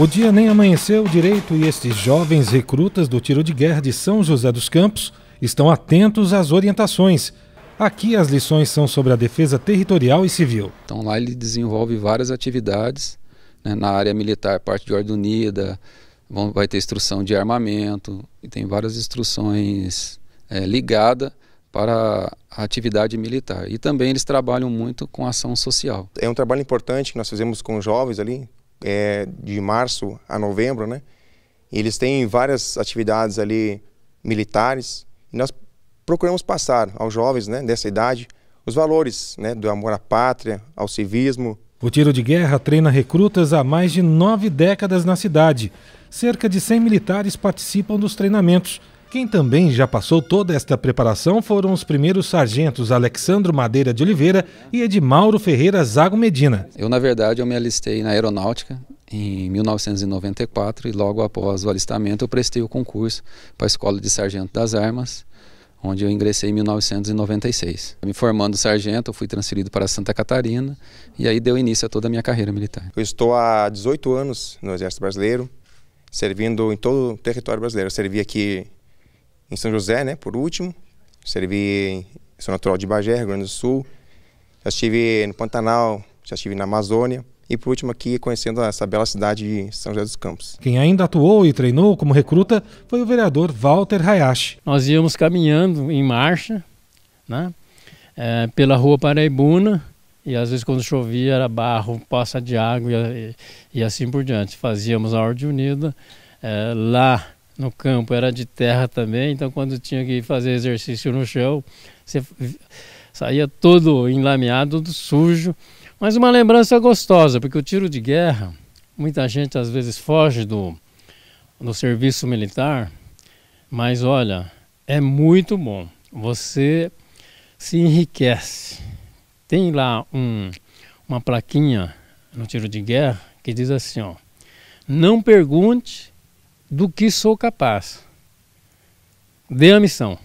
O dia nem amanheceu direito e estes jovens recrutas do tiro de guerra de São José dos Campos estão atentos às orientações. Aqui as lições são sobre a defesa territorial e civil. Então lá ele desenvolve várias atividades né, na área militar, parte de ordem unida, vão, vai ter instrução de armamento e tem várias instruções é, ligadas para a atividade militar. E também eles trabalham muito com ação social. É um trabalho importante que nós fizemos com jovens ali, é, de março a novembro, né? E eles têm várias atividades ali militares. E nós procuramos passar aos jovens né, dessa idade os valores né, do amor à pátria, ao civismo. O tiro de guerra treina recrutas há mais de nove décadas na cidade. Cerca de 100 militares participam dos treinamentos quem também já passou toda esta preparação foram os primeiros sargentos Alexandro Madeira de Oliveira e Edmauro Ferreira Zago Medina. Eu, na verdade, eu me alistei na aeronáutica em 1994 e logo após o alistamento eu prestei o concurso para a Escola de Sargento das Armas, onde eu ingressei em 1996. Me formando sargento, eu fui transferido para Santa Catarina e aí deu início a toda a minha carreira militar. Eu estou há 18 anos no Exército Brasileiro, servindo em todo o território brasileiro. Eu servi aqui em São José, né, por último. Servi, São natural de Bagé, Rio Grande do Sul. Já estive no Pantanal, já estive na Amazônia. E por último aqui, conhecendo essa bela cidade de São José dos Campos. Quem ainda atuou e treinou como recruta foi o vereador Walter Hayashi. Nós íamos caminhando em marcha, né, é, pela rua Paraibuna, e às vezes quando chovia era barro, poça de água e, e, e assim por diante. Fazíamos a ordem unida é, lá no campo era de terra também, então quando tinha que fazer exercício no chão, você saía todo enlameado, sujo. Mas uma lembrança gostosa, porque o tiro de guerra, muita gente às vezes foge do, do serviço militar, mas olha, é muito bom. Você se enriquece. Tem lá um, uma plaquinha no tiro de guerra que diz assim, ó, não pergunte do que sou capaz. Dê a missão.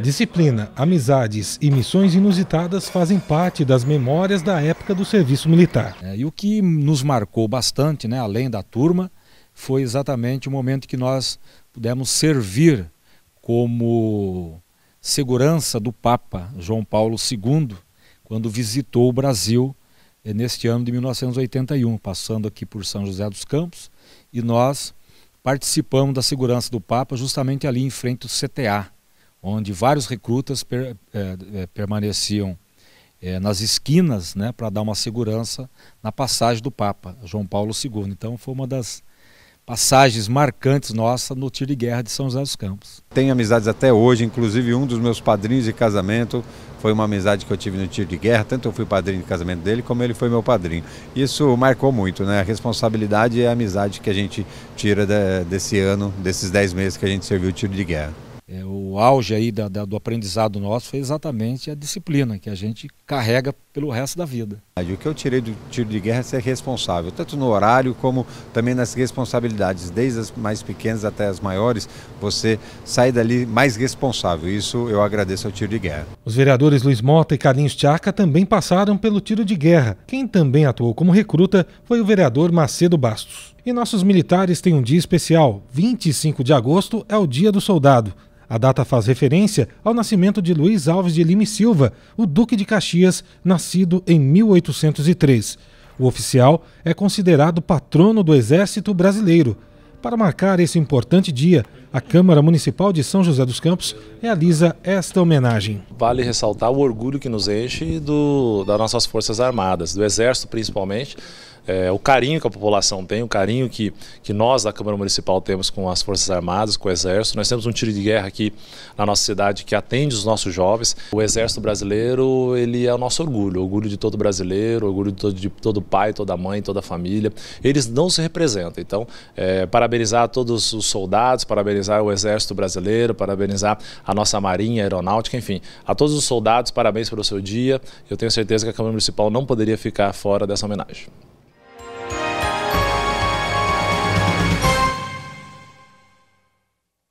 Disciplina, amizades e missões inusitadas fazem parte das memórias da época do serviço militar. É, e o que nos marcou bastante, né, além da turma, foi exatamente o momento que nós pudemos servir como segurança do Papa João Paulo II, quando visitou o Brasil eh, neste ano de 1981, passando aqui por São José dos Campos, e nós participamos da segurança do Papa justamente ali em frente do CTA, onde vários recrutas per, eh, eh, permaneciam eh, nas esquinas né, para dar uma segurança na passagem do Papa, João Paulo II. Então foi uma das passagens marcantes nossa no tiro de guerra de São José dos Campos. Tenho amizades até hoje, inclusive um dos meus padrinhos de casamento foi uma amizade que eu tive no tiro de guerra, tanto eu fui padrinho de casamento dele como ele foi meu padrinho. Isso marcou muito, né? A responsabilidade e é a amizade que a gente tira de, desse ano, desses dez meses que a gente serviu o tiro de guerra. É, o auge aí da, da, do aprendizado nosso foi exatamente a disciplina que a gente carrega pelo resto da vida. O que eu tirei do tiro de guerra é ser responsável, tanto no horário como também nas responsabilidades, desde as mais pequenas até as maiores, você sai dali mais responsável. Isso eu agradeço ao tiro de guerra. Os vereadores Luiz Mota e Carlinhos Tiaca também passaram pelo tiro de guerra. Quem também atuou como recruta foi o vereador Macedo Bastos. E nossos militares têm um dia especial. 25 de agosto é o Dia do Soldado. A data faz referência ao nascimento de Luiz Alves de Lima e Silva, o Duque de Caxias, nascido em 1803. O oficial é considerado patrono do Exército Brasileiro para marcar esse importante dia, a Câmara Municipal de São José dos Campos realiza esta homenagem. Vale ressaltar o orgulho que nos enche do, das nossas Forças Armadas, do Exército principalmente, é, o carinho que a população tem, o carinho que, que nós da Câmara Municipal temos com as Forças Armadas, com o Exército. Nós temos um tiro de guerra aqui na nossa cidade que atende os nossos jovens. O Exército Brasileiro, ele é o nosso orgulho, orgulho de todo brasileiro, orgulho de todo, de todo pai, toda mãe, toda família. Eles não se representam, então, é, eh, parabéns parabenizar todos os soldados, parabenizar o Exército Brasileiro, parabenizar a nossa Marinha, Aeronáutica, enfim. A todos os soldados, parabéns pelo seu dia. Eu tenho certeza que a Câmara Municipal não poderia ficar fora dessa homenagem.